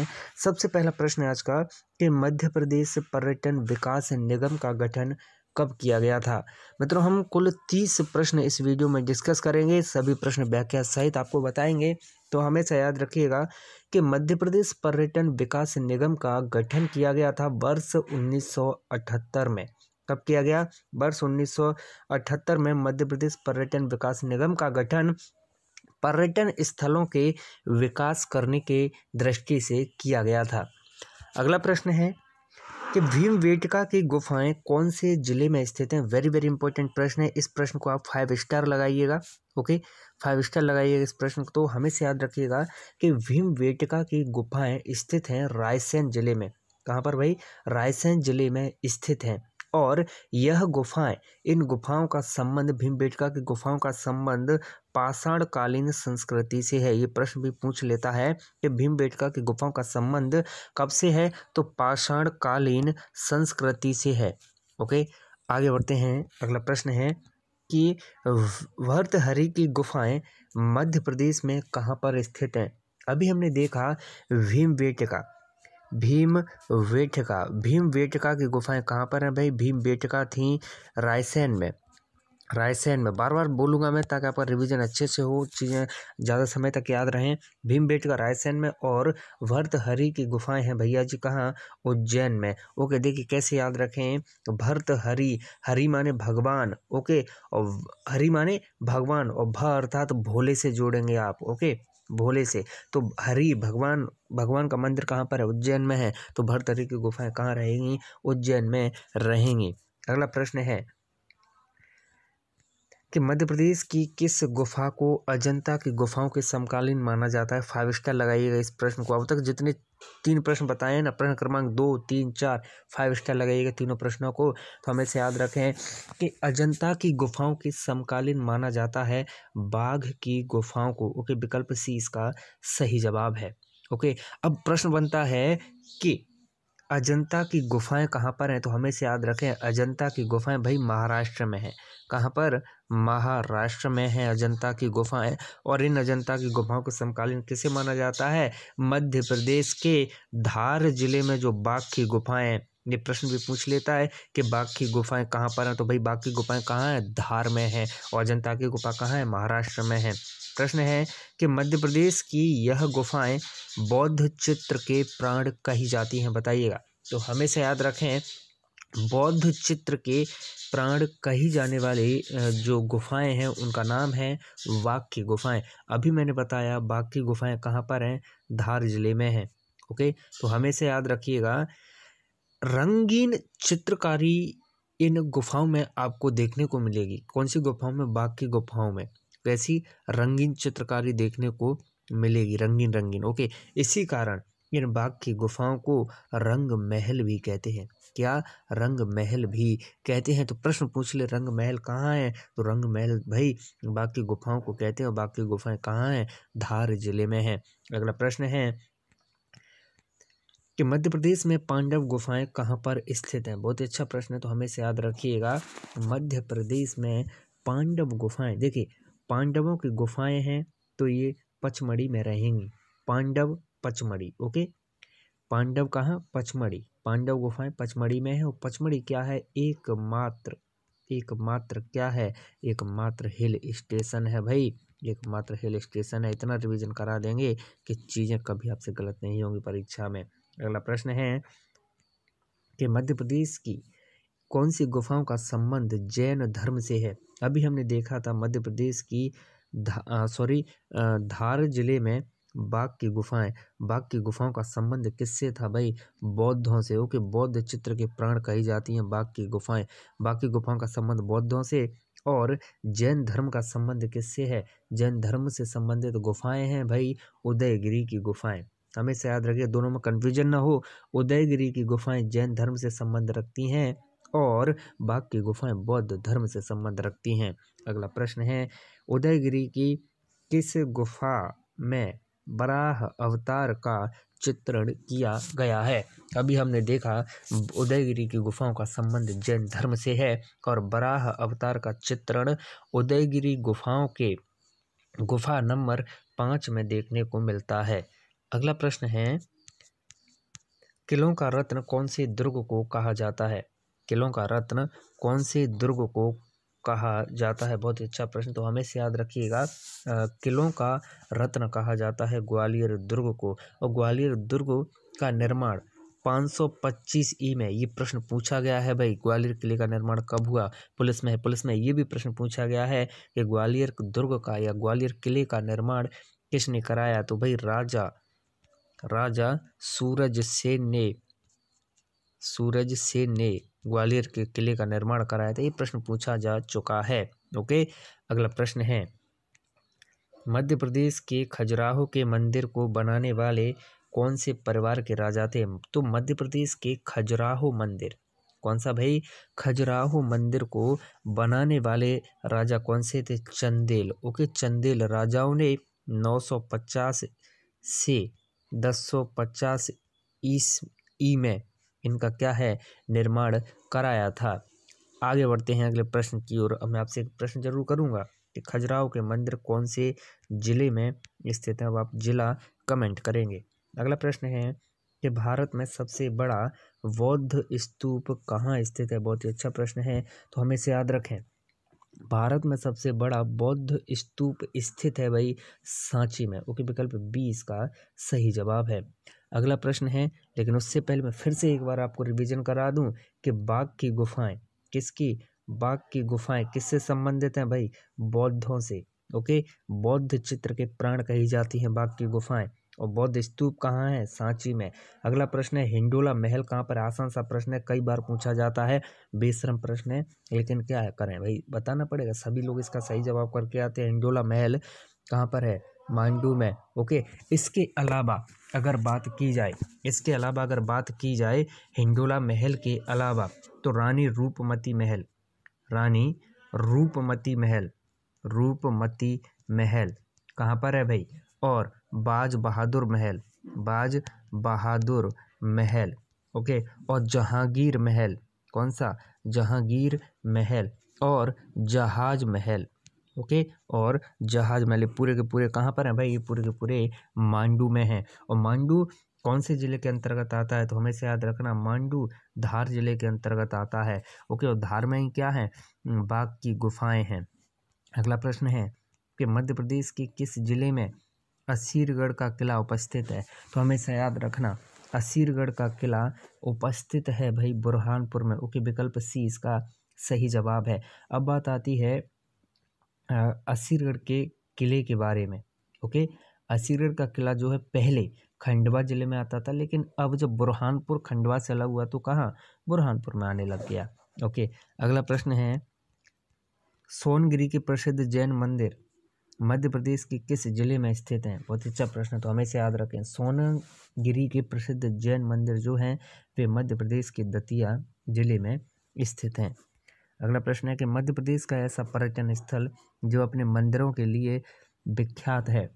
हैं सबसे पहला प्रश्न आज का कि मध्य प्रदेश पर्यटन विकास निगम का गठन कब किया गया था मित्रों हम कुल तीस प्रश्न इस वीडियो में डिस्कस करेंगे सभी प्रश्न व्याख्या सहित आपको बताएंगे तो हमेशा याद रखिएगा कि मध्य प्रदेश पर्यटन विकास निगम का गठन किया गया था वर्ष 1978 में कब किया गया वर्ष 1978 में मध्य प्रदेश पर्यटन विकास निगम का गठन पर्यटन स्थलों के विकास करने के दृष्टि से किया गया था अगला प्रश्न है कि भीम वेटिका की गुफाएं कौन से ज़िले में स्थित हैं वेरी वेरी इंपॉर्टेंट प्रश्न है इस प्रश्न को आप फाइव स्टार लगाइएगा ओके फाइव स्टार लगाइएगा इस प्रश्न को तो हमेशा याद रखिएगा कि भीम वेटिका की गुफाएं स्थित हैं रायसेन ज़िले में कहाँ पर भाई रायसेन ज़िले में स्थित हैं और यह गुफाएं इन गुफाओं का संबंध भीमबेटका की गुफाओं का संबंध पाषाणकालीन संस्कृति से है ये प्रश्न भी पूछ लेता है कि भीमबेटका की गुफाओं का संबंध कब से है तो पाषाणकालीन संस्कृति से है ओके आगे बढ़ते हैं अगला प्रश्न है कि वर्तहरि की गुफाएं मध्य प्रदेश में कहाँ पर स्थित हैं अभी हमने देखा भीम बेटका भीम वेटका भीम वेटका की गुफाएं कहाँ पर हैं भाई भीम बेटका थी रायसेन में रायसेन में बार बार बोलूँगा मैं ताकि आपका रिवीजन अच्छे से हो चीज़ें ज़्यादा समय तक याद रहें भीम बेटका रायसेन में और भर्तहरि की गुफाएं हैं भैया जी कहाँ उज्जैन में ओके देखिए कैसे याद रखें भर्तहरि हरि माने भगवान ओके और हरि माने भगवान और भ अर्थात भोले से जोड़ेंगे आप ओके भोले से तो हरि भगवान भगवान का मंदिर कहाँ पर है उज्जैन में है तो भरतरी की गुफाएं कहाँ रहेंगी उज्जैन में रहेंगी अगला प्रश्न है कि मध्य प्रदेश की किस गुफा को अजंता की गुफाओं के समकालीन माना जाता है फाइव स्टार लगाइएगा इस प्रश्न को अब तक जितने तीन प्रश्न बताए ना प्रश्न क्रमांक दो तीन चार फाइव स्टार लगाइएगा तीनों प्रश्नों को तो हमें से याद रखें कि अजंता की गुफाओं के समकालीन माना जाता है बाघ की गुफाओं को ओके विकल्प सी इसका सही जवाब है ओके अब प्रश्न बनता है कि अजंता की गुफाएं कहाँ पर हैं तो हमें से याद रखें अजंता की गुफाएं भाई महाराष्ट्र में हैं कहाँ पर महाराष्ट्र में हैं अजंता की गुफाएं और इन अजंता की गुफाओं को समकालीन किसे माना जाता है मध्य प्रदेश के धार जिले में जो बाघ की गुफाएं ये प्रश्न भी पूछ लेता है कि बाघ की गुफाएं कहाँ पर हैं तो भाई बाघ की गुफाएं कहाँ हैं धार में हैं और अजंता की गुफा कहाँ है महाराष्ट्र में है प्रश्न है कि मध्य प्रदेश की यह गुफाएं बौद्ध चित्र के प्राण कही जाती हैं बताइएगा तो हमेशा याद रखें बौद्ध चित्र के प्राण कही जाने वाली जो गुफाएं हैं उनका नाम है वाक की गुफाएं अभी मैंने बताया वाक की गुफाएं कहाँ पर हैं धार जिले में हैं ओके तो हमेशा याद रखिएगा रंगीन चित्रकारी इन गुफाओं में आपको देखने को मिलेगी कौन सी गुफाओं में बाघ की गुफाओं में वैसी रंगीन चित्रकारी देखने को मिलेगी रंगीन रंगीन ओके इसी कारण इन बाग की गुफाओं को रंग महल भी कहते हैं क्या रंग महल भी कहते हैं तो प्रश्न पूछ ले रंग महल कहाँ है तो रंग महल भाई बाग की गुफाओं को कहते हैं और बाग की गुफाएं कहाँ हैं धार जिले में हैं अगला प्रश्न है कि मध्य प्रदेश में पांडव गुफाएं कहाँ पर स्थित हैं बहुत ही अच्छा प्रश्न है तो हमें से याद रखिएगा मध्य प्रदेश में पांडव गुफाएं देखिए पांडवों की गुफाएं हैं तो ये पचमढ़ी में रहेंगी पांडव पचमढ़ी ओके पांडव कहाँ पचमढ़ी पांडव गुफाएं पचमढ़ी में है और पचमढ़ी क्या है एकमात्र एकमात्र क्या है एकमात्र हिल स्टेशन है भाई एकमात्र हिल स्टेशन है इतना रिवीजन करा देंगे कि चीज़ें कभी आपसे गलत नहीं होंगी परीक्षा में अगला प्रश्न है कि मध्य प्रदेश की कौन सी गुफाओं का संबंध जैन धर्म से है अभी हमने देखा था मध्य प्रदेश की धा सॉरी धार जिले में बाघ की गुफाएं बाघ की गुफाओं का संबंध किससे था भाई बौद्धों से ओके बौद्ध चित्र के प्राण कही जाती हैं बाघ की गुफाएं बाघ की गुफाओं का संबंध बौद्धों से और जैन धर्म का संबंध किससे है जैन धर्म से संबंधित तो गुफाएं हैं भाई उदयगिरी की गुफाएं हमेशा याद रखिए दोनों में कन्फ्यूजन ना हो उदयगिरी की गुफाएं जैन धर्म से संबंध रखती हैं और बाकी गुफाएं बौद्ध धर्म से संबंध रखती हैं अगला प्रश्न है उदयगिरी की किस गुफा में बराह अवतार का चित्रण किया गया है अभी हमने देखा उदयगिरी की गुफाओं का संबंध जैन धर्म से है और बराह अवतार का चित्रण उदयगिरी गुफाओं के गुफा नंबर पाँच में देखने को मिलता है अगला प्रश्न है किलों का रत्न कौन से दुर्ग को कहा जाता है किलों का रत्न कौन से दुर्ग को कहा जाता है बहुत ही अच्छा प्रश्न तो हमेशा याद रखिएगा किलों का रत्न कहा जाता है ग्वालियर दुर्ग को और ग्वालियर दुर्ग का निर्माण 525 ई में ये प्रश्न पूछा गया है भाई ग्वालियर किले का निर्माण कब हुआ पुलिस में पुलिस में ये भी प्रश्न पूछा गया है कि ग्वालियर दुर्ग का या ग्वालियर किले का निर्माण किसने कराया तो भाई राजा राजा सूरज सेन ने सूरज सेन ने ग्वालियर के किले का निर्माण कराया था ये प्रश्न पूछा जा चुका है ओके अगला प्रश्न है मध्य प्रदेश के खजुराहो के मंदिर को बनाने वाले कौन से परिवार के राजा थे तो मध्य प्रदेश के खजुराहो मंदिर कौन सा भाई खजुराहो मंदिर को बनाने वाले राजा कौन से थे चंदेल ओके चंदेल राजाओं ने 950 से 1050 सौ ईस ई में इनका क्या है निर्माण कराया था आगे बढ़ते हैं अगले प्रश्न की ओर अब मैं आपसे एक प्रश्न जरूर करूँगा कि खजुराहो के मंदिर कौन से ज़िले में स्थित है आप जिला कमेंट करेंगे अगला प्रश्न है कि भारत में सबसे बड़ा बौद्ध स्तूप कहाँ स्थित है बहुत ही अच्छा प्रश्न है तो हम इसे याद रखें भारत में सबसे बड़ा बौद्ध स्तूप स्थित है भाई सांची में ओके विकल्प बी इसका सही जवाब है अगला प्रश्न है लेकिन उससे पहले मैं फिर से एक बार आपको रिवीजन करा दूं कि बाघ की गुफाएं किसकी बाघ की गुफाएं किससे संबंधित हैं भाई बौद्धों से ओके बौद्ध चित्र के प्राण कही जाती हैं बाघ की गुफाएं और बौद्ध स्तूप कहाँ है सांची में अगला प्रश्न है हिंडोला महल कहाँ पर आसान सा प्रश्न है कई बार पूछा जाता है बेश्रम प्रश्न है लेकिन क्या है करें भाई बताना पड़ेगा सभी लोग इसका सही जवाब करके आते हैं हिंडोला महल कहाँ पर है मांडू में ओके इसके अलावा अगर बात की जाए इसके अलावा अगर बात की जाए हिंडोला महल के अलावा तो रानी रूपमती महल रानी रूपमती महल रूपमती महल कहाँ पर है भाई और बाज बहादुर महल बाज बहादुर महल ओके और जहांगीर महल कौन सा जहांगीर महल और जहाज महल ओके और जहाज मेले पूरे के पूरे कहाँ पर हैं भाई ये पूरे के पूरे मांडू में हैं और मांडू कौन से ज़िले के अंतर्गत आता है तो हमें से याद रखना मांडू धार जिले के अंतर्गत आता है ओके और धार में ही क्या है बाघ की गुफाएं हैं अगला प्रश्न है कि मध्य प्रदेश के किस जिले में असीरगढ़ का किला उपस्थित है तो हमेशा याद रखना असीरगढ़ का किला उपस्थित है भाई बुरहानपुर में ओके विकल्प सी इसका सही जवाब है अब बात आती है असीरगढ़ के किले के बारे में ओके असीरगढ़ का किला जो है पहले खंडवा ज़िले में आता था लेकिन अब जब बुरहानपुर खंडवा से अलग हुआ तो कहाँ बुरहानपुर में आने लग गया ओके अगला प्रश्न है सोनगिरी के प्रसिद्ध जैन मंदिर मध्य प्रदेश के किस जिले में स्थित हैं बहुत अच्छा प्रश्न तो हमेशा याद रखें सोनगिरी के प्रसिद्ध जैन मंदिर जो हैं वे मध्य प्रदेश के दतिया जिले में स्थित हैं अगला प्रश्न है कि मध्य प्रदेश का ऐसा पर्यटन स्थल जो अपने मंदिरों के लिए विख्यात है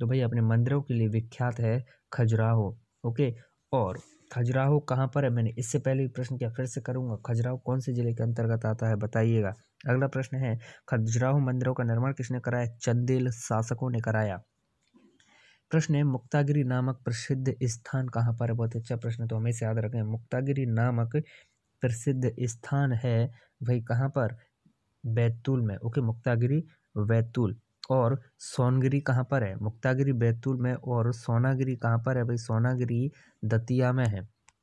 तो भाई अपने मंदिरों के लिए विख्यात है खजुराहो ओके और खजुराहो कहाँ पर है मैंने इससे पहले प्रश्न किया फिर से करूँगा खजुराहो कौन से जिले के अंतर्गत आता है बताइएगा अगला प्रश्न है खजुराहो मंदिरों का निर्माण किसने कराया चंदेल शासकों ने कराया प्रश्न है मुक्तागिरी नामक प्रसिद्ध स्थान कहाँ पर है बहुत अच्छा प्रश्न तो हमें से याद रखें मुक्तागिरी नामक प्रसिद्ध स्थान है भाई कहाँ पर बैतूल में ओके मुक्तागिरी बैतूल और सोनगिरी कहाँ पर है मुक्तागिरी बैतूल में और सोनागिरी कहाँ पर है भाई सोनागिरी दतिया में है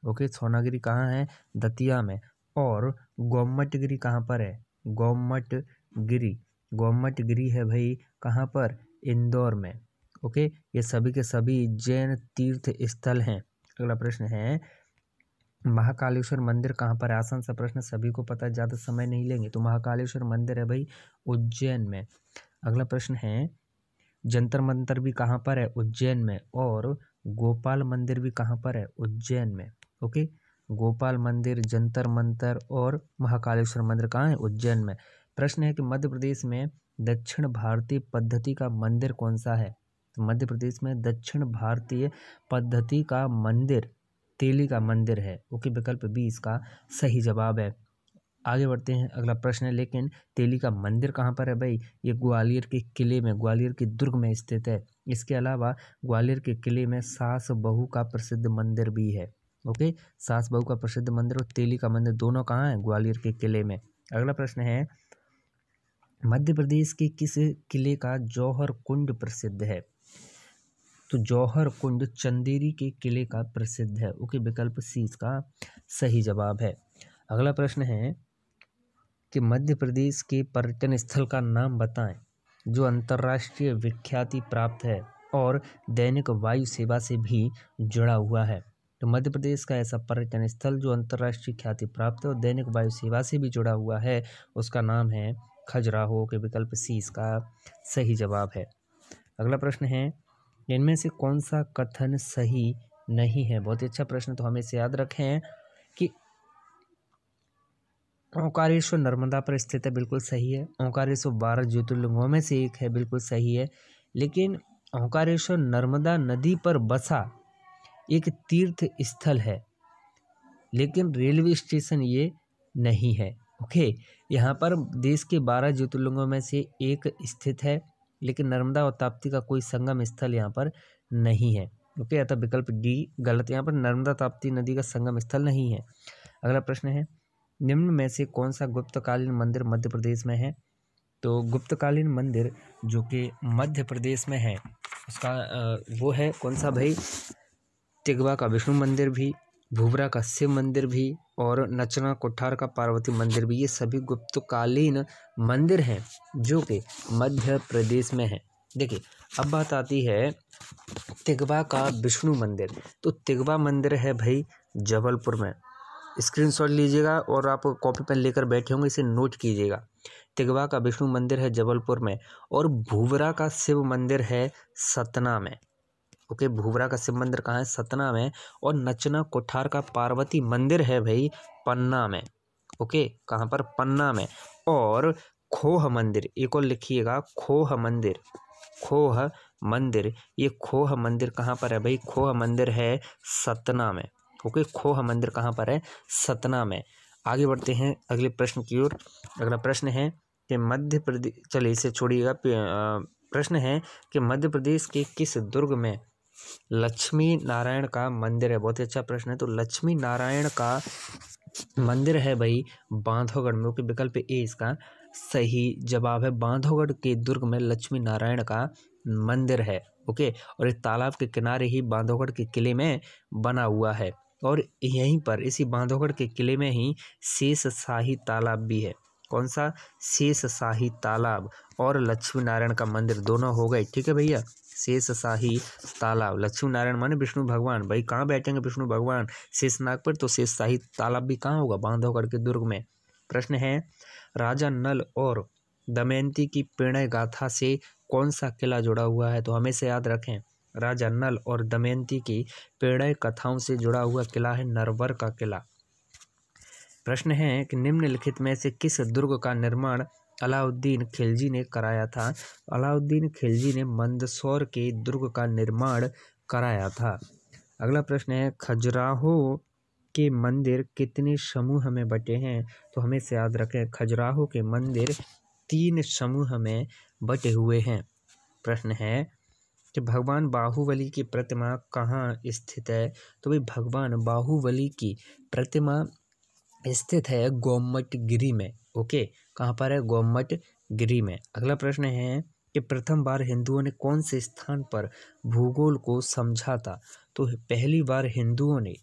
ओके सोनागिरी कहाँ है दतिया में और गिरी कहाँ पर है गोमट गिरी है भाई कहाँ पर इंदौर में ओके ये सभी के सभी जैन तीर्थ स्थल हैं अगला प्रश्न है महाकालेश्वर मंदिर कहाँ पर है आसान सा प्रश्न सभी को पता है ज़्यादा समय नहीं लेंगे तो महाकालेश्वर मंदिर है भाई उज्जैन में अगला प्रश्न है जंतर मंतर भी कहाँ पर है उज्जैन में और गोपाल मंदिर भी कहाँ पर है उज्जैन में ओके गोपाल मंदिर जंतर मंतर और महाकालेश्वर मंदिर कहाँ है उज्जैन में प्रश्न है कि मध्य प्रदेश में दक्षिण भारतीय पद्धति का मंदिर कौन सा है तो मध्य प्रदेश में दक्षिण भारतीय पद्धति का मंदिर तेली का मंदिर है ओके विकल्प बी इसका सही जवाब है आगे बढ़ते हैं अगला प्रश्न है लेकिन तेली का मंदिर कहाँ पर है भाई ये ग्वालियर के किले में ग्वालियर के दुर्ग में स्थित है इसके अलावा ग्वालियर के किले में सास बहू का प्रसिद्ध मंदिर भी है ओके सास बहू का प्रसिद्ध मंदिर और तेली का मंदिर दोनों कहाँ हैं ग्वालियर के किले में अगला प्रश्न है मध्य प्रदेश के किस किले का जौहर कुंड प्रसिद्ध है तो जौहर कुंड चंदेरी के किले का प्रसिद्ध है ओके विकल्प सी इसका सही जवाब है अगला प्रश्न है कि मध्य प्रदेश के पर्यटन स्थल का नाम बताएं जो अंतर्राष्ट्रीय विख्याति प्राप्त है और दैनिक वायु सेवा से भी जुड़ा हुआ है तो मध्य प्रदेश का ऐसा पर्यटन स्थल जो अंतर्राष्ट्रीय ख्याति प्राप्त है और दैनिक वायु सेवा से भी जुड़ा हुआ है उसका नाम है खजुराहो के विकल्प सी इसका सही जवाब है अगला प्रश्न है इनमें से कौन सा कथन सही नहीं है बहुत ही अच्छा प्रश्न तो हमें इसे याद रखे हैं कि ओंकारेश्वर नर्मदा पर स्थित है बिल्कुल सही है ओंकारेश्वर बारह ज्योतिर्लिंगों में से एक है बिल्कुल सही है लेकिन ओंकारेश्वर नर्मदा नदी पर बसा एक तीर्थ स्थल है लेकिन रेलवे स्टेशन ये नहीं है ओके यहाँ पर देश के बारह ज्योतिर्लिंगों में से एक स्थित है लेकिन नर्मदा और ताप्ती का कोई संगम स्थल यहाँ पर नहीं है ओके अतः विकल्प डी गलत यहाँ पर नर्मदा ताप्ती नदी का संगम स्थल नहीं है अगला प्रश्न है निम्न में से कौन सा गुप्तकालीन मंदिर मध्य प्रदेश में है तो गुप्तकालीन मंदिर जो कि मध्य प्रदेश में है उसका वो है कौन सा भाई तिगवा का विष्णु मंदिर भी भूबरा का शिव मंदिर भी और नचना कोठार का पार्वती मंदिर भी ये सभी गुप्तकालीन मंदिर हैं जो कि मध्य प्रदेश में हैं देखिए अब बात आती है तिगवा का विष्णु मंदिर तो तिगवा मंदिर है भाई जबलपुर में स्क्रीनशॉट लीजिएगा और आप कॉपी पेन लेकर बैठे होंगे इसे नोट कीजिएगा तिगवा का विष्णु मंदिर है जबलपुर में और भूवरा का शिव मंदिर है सतना में ओके भूवरा का शिव मंदिर कहाँ है सतना में और नचना कोठार का पार्वती मंदिर है भाई पन्ना में ओके कहाँ पर पन्ना में और खोह मंदिर एक और लिखिएगा खोह मंदिर खोह मंदिर ये खोह मंदिर कहाँ पर है भाई खोह मंदिर है सतना में ओके खोह मंदिर कहाँ पर है सतना में आगे बढ़ते हैं अगले प्रश्न की ओर अगला प्रश्न है कि मध्य प्रदेश चलिए इसे छोड़िएगा प्रश्न है कि मध्य प्रदेश के किस दुर्ग में लक्ष्मी नारायण का मंदिर है बहुत ही अच्छा प्रश्न है तो लक्ष्मी नारायण का मंदिर है भाई बांधवगढ़ में ओके विकल्प ए इसका सही जवाब है बांधवगढ़ के दुर्ग में लक्ष्मी नारायण का मंदिर है ओके और इस तालाब के किनारे ही बांधवगढ़ के किले में बना हुआ है और यहीं पर इसी बांधवगढ़ के किले में ही शेष शाही तालाब भी है कौन सा शेष शाही तालाब और लक्ष्मी नारायण का मंदिर दोनों हो गए ठीक है भैया शेष शाही तालाब लक्ष्मी नारायण माने विष्णु भगवान भाई कहाँ बैठेंगे विष्णु भगवान शेषनाग पर तो शेष शाही तालाब भी कहाँ होगा बांध होकर के दुर्ग में प्रश्न है राजा नल और दमयंती की प्रणय गाथा से कौन सा किला जुड़ा हुआ है तो हमेशा याद रखें राजा नल और दमयंती की प्रणय कथाओं से जुड़ा हुआ किला है नरवर का किला प्रश्न है कि निम्नलिखित में से किस दुर्ग का निर्माण अलाउद्दीन खिलजी ने कराया था अलाउद्दीन खिलजी ने मंदसौर के दुर्ग का निर्माण कराया था अगला प्रश्न है खजुराहो के मंदिर कितने समूह में बटे हैं तो हमें से याद रखें खजुराहो के मंदिर तीन समूह में बटे हुए हैं प्रश्न है कि भगवान बाहुबली की प्रतिमा कहाँ स्थित है तो भाई भगवान बाहुबली की प्रतिमा स्थित है गोमट गिरी में ओके कहाँ पर है गोमट गिरी में अगला प्रश्न है कि प्रथम बार हिंदुओं ने कौन से स्थान पर भूगोल को समझा था तो पहली बार हिंदुओं ने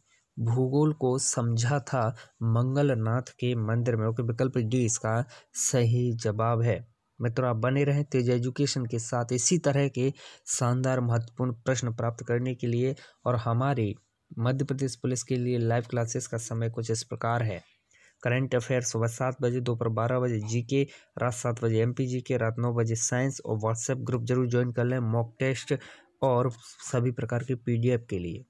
भूगोल को समझा था मंगलनाथ के मंदिर में ओके विकल्प डी इसका सही जवाब है मित्रों आप बने रहें तेज एजुकेशन के साथ इसी तरह के शानदार महत्वपूर्ण प्रश्न प्राप्त करने के लिए और हमारी मध्य प्रदेश पुलिस के लिए लाइव क्लासेस का समय कुछ इस प्रकार है करंट अफेयर सुबह सात बजे दोपहर बारह बजे जीके रात सात बजे एमपी जीके रात नौ बजे साइंस और व्हाट्सएप ग्रुप जरूर ज्वाइन कर लें मॉक टेस्ट और सभी प्रकार के पीडीएफ के लिए